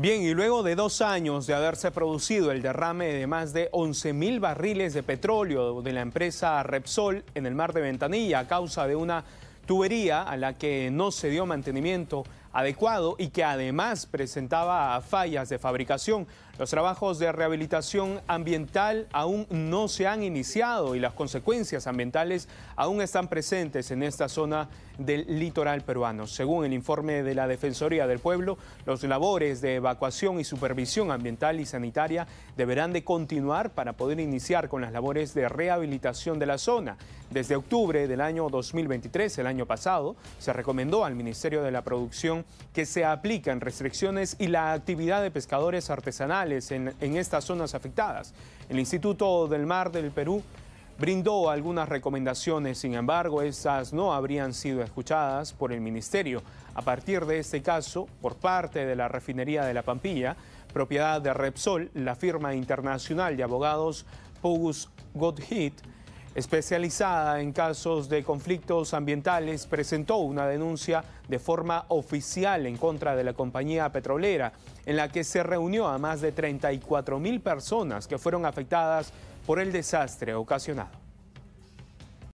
Bien, y luego de dos años de haberse producido el derrame de más de 11 mil barriles de petróleo de la empresa Repsol en el mar de Ventanilla a causa de una tubería a la que no se dio mantenimiento adecuado y que además presentaba fallas de fabricación. Los trabajos de rehabilitación ambiental aún no se han iniciado y las consecuencias ambientales aún están presentes en esta zona del litoral peruano. Según el informe de la Defensoría del Pueblo, los labores de evacuación y supervisión ambiental y sanitaria deberán de continuar para poder iniciar con las labores de rehabilitación de la zona. Desde octubre del año 2023, el año pasado, se recomendó al Ministerio de la Producción que se aplican restricciones y la actividad de pescadores artesanales en, estas zonas afectadas. El Instituto del Mar del Perú brindó algunas recomendaciones, sin embargo, estas no habrían sido escuchadas por el Ministerio. A partir de este caso, por parte de la refinería de La Pampilla, propiedad de Repsol, la firma internacional de abogados Pogus Godhit, especializada en casos de conflictos ambientales, presentó una denuncia de forma oficial en contra de la compañía petrolera, en la que se reunió a más de 34 mil personas que fueron afectadas por el desastre ocasionado.